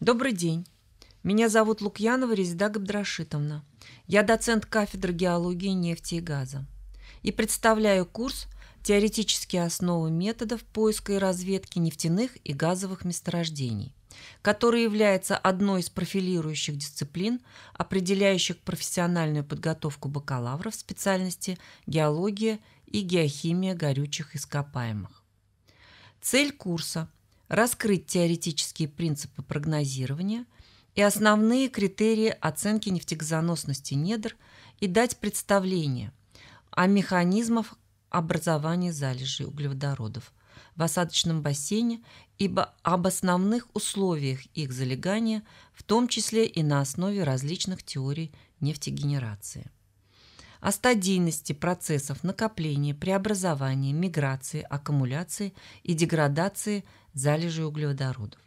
Добрый день. Меня зовут Лукьянова Резида Габдрашитовна. Я доцент кафедры геологии нефти и газа. И представляю курс «Теоретические основы методов поиска и разведки нефтяных и газовых месторождений», который является одной из профилирующих дисциплин, определяющих профессиональную подготовку бакалавров в специальности «Геология и геохимия горючих ископаемых». Цель курса – раскрыть теоретические принципы прогнозирования и основные критерии оценки нефтегазоносности недр и дать представление о механизмах образования залежей углеводородов в осадочном бассейне и об основных условиях их залегания, в том числе и на основе различных теорий нефтегенерации о стадийности процессов накопления, преобразования, миграции, аккумуляции и деградации залежи углеводородов,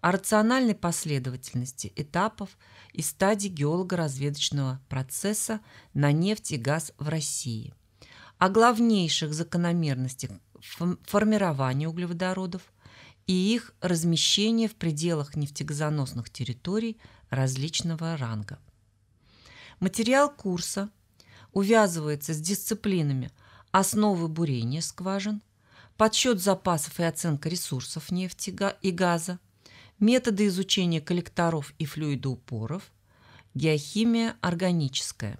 о рациональной последовательности этапов и стадий геолого-разведочного процесса на нефть и газ в России, о главнейших закономерностях формирования углеводородов и их размещения в пределах нефтегазоносных территорий различного ранга. Материал курса увязывается с дисциплинами основы бурения скважин – подсчет запасов и оценка ресурсов нефти и газа, методы изучения коллекторов и флюидоупоров, геохимия органическая.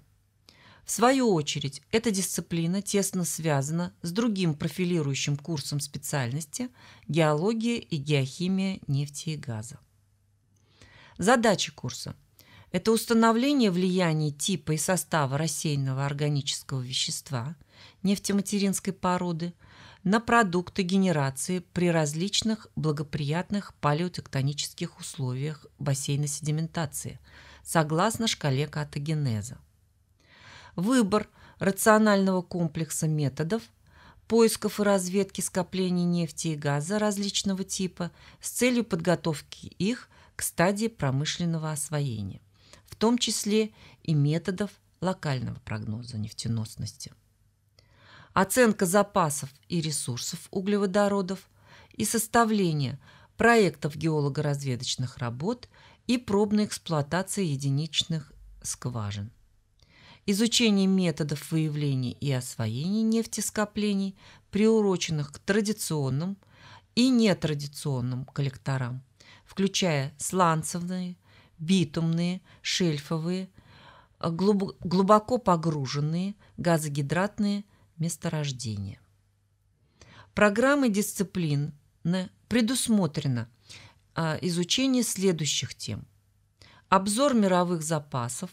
В свою очередь, эта дисциплина тесно связана с другим профилирующим курсом специальности «Геология и геохимия нефти и газа». Задачи курса – это установление влияния типа и состава рассеянного органического вещества нефтематеринской породы – на продукты генерации при различных благоприятных палеотектонических условиях бассейна седиментации, согласно шкале катагенеза. Выбор рационального комплекса методов поисков и разведки скоплений нефти и газа различного типа с целью подготовки их к стадии промышленного освоения, в том числе и методов локального прогноза нефтеносности оценка запасов и ресурсов углеводородов и составление проектов геолого-разведочных работ и пробной эксплуатации единичных скважин. Изучение методов выявления и освоения нефтескоплений, приуроченных к традиционным и нетрадиционным коллекторам, включая сланцевые, битумные, шельфовые, глубоко погруженные, газогидратные – месторождения. Программы дисциплины предусмотрено а, изучение следующих тем. Обзор мировых запасов,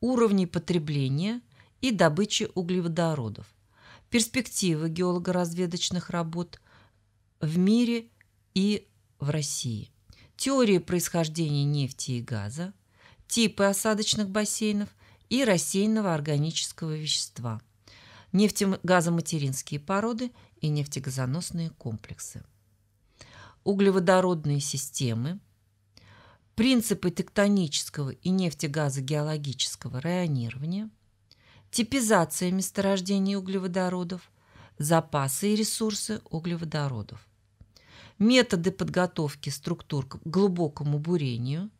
уровней потребления и добычи углеводородов, перспективы геолого-разведочных работ в мире и в России, теории происхождения нефти и газа, типы осадочных бассейнов и рассеянного органического вещества – нефтегазоматеринские породы и нефтегазоносные комплексы, углеводородные системы, принципы тектонического и нефтегазогеологического районирования, типизация месторождений углеводородов, запасы и ресурсы углеводородов, методы подготовки структур к глубокому бурению,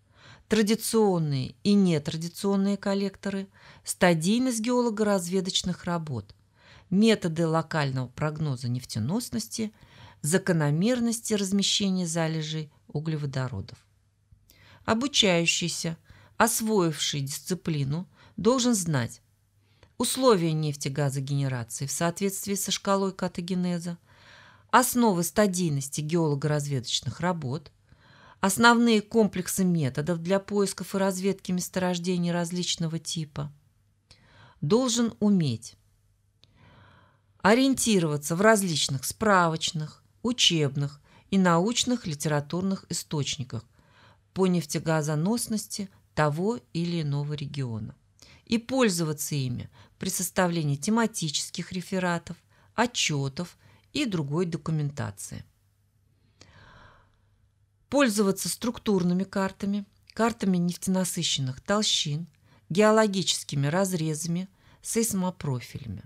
традиционные и нетрадиционные коллекторы, стадийность геолого-разведочных работ, методы локального прогноза нефтеносности, закономерности размещения залежей углеводородов. Обучающийся, освоивший дисциплину, должен знать условия нефтегазогенерации в соответствии со шкалой катагенеза, основы стадийности геолого-разведочных работ, основные комплексы методов для поисков и разведки месторождений различного типа. Должен уметь ориентироваться в различных справочных, учебных и научных литературных источниках по нефтегазоносности того или иного региона и пользоваться ими при составлении тематических рефератов, отчетов и другой документации. Пользоваться структурными картами, картами нефтенасыщенных толщин, геологическими разрезами, сейсмопрофилями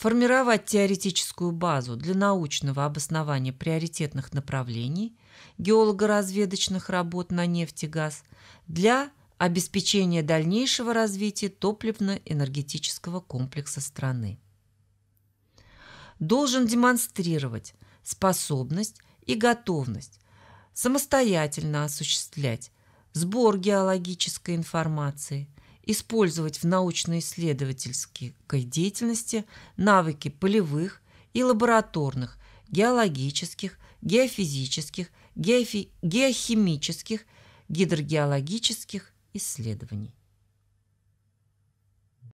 формировать теоретическую базу для научного обоснования приоритетных направлений геолого-разведочных работ на нефть и газ для обеспечения дальнейшего развития топливно-энергетического комплекса страны. Должен демонстрировать способность и готовность самостоятельно осуществлять сбор геологической информации, использовать в научно-исследовательской деятельности навыки полевых и лабораторных, геологических, геофизических, геофи- геохимических, гидрогеологических исследований.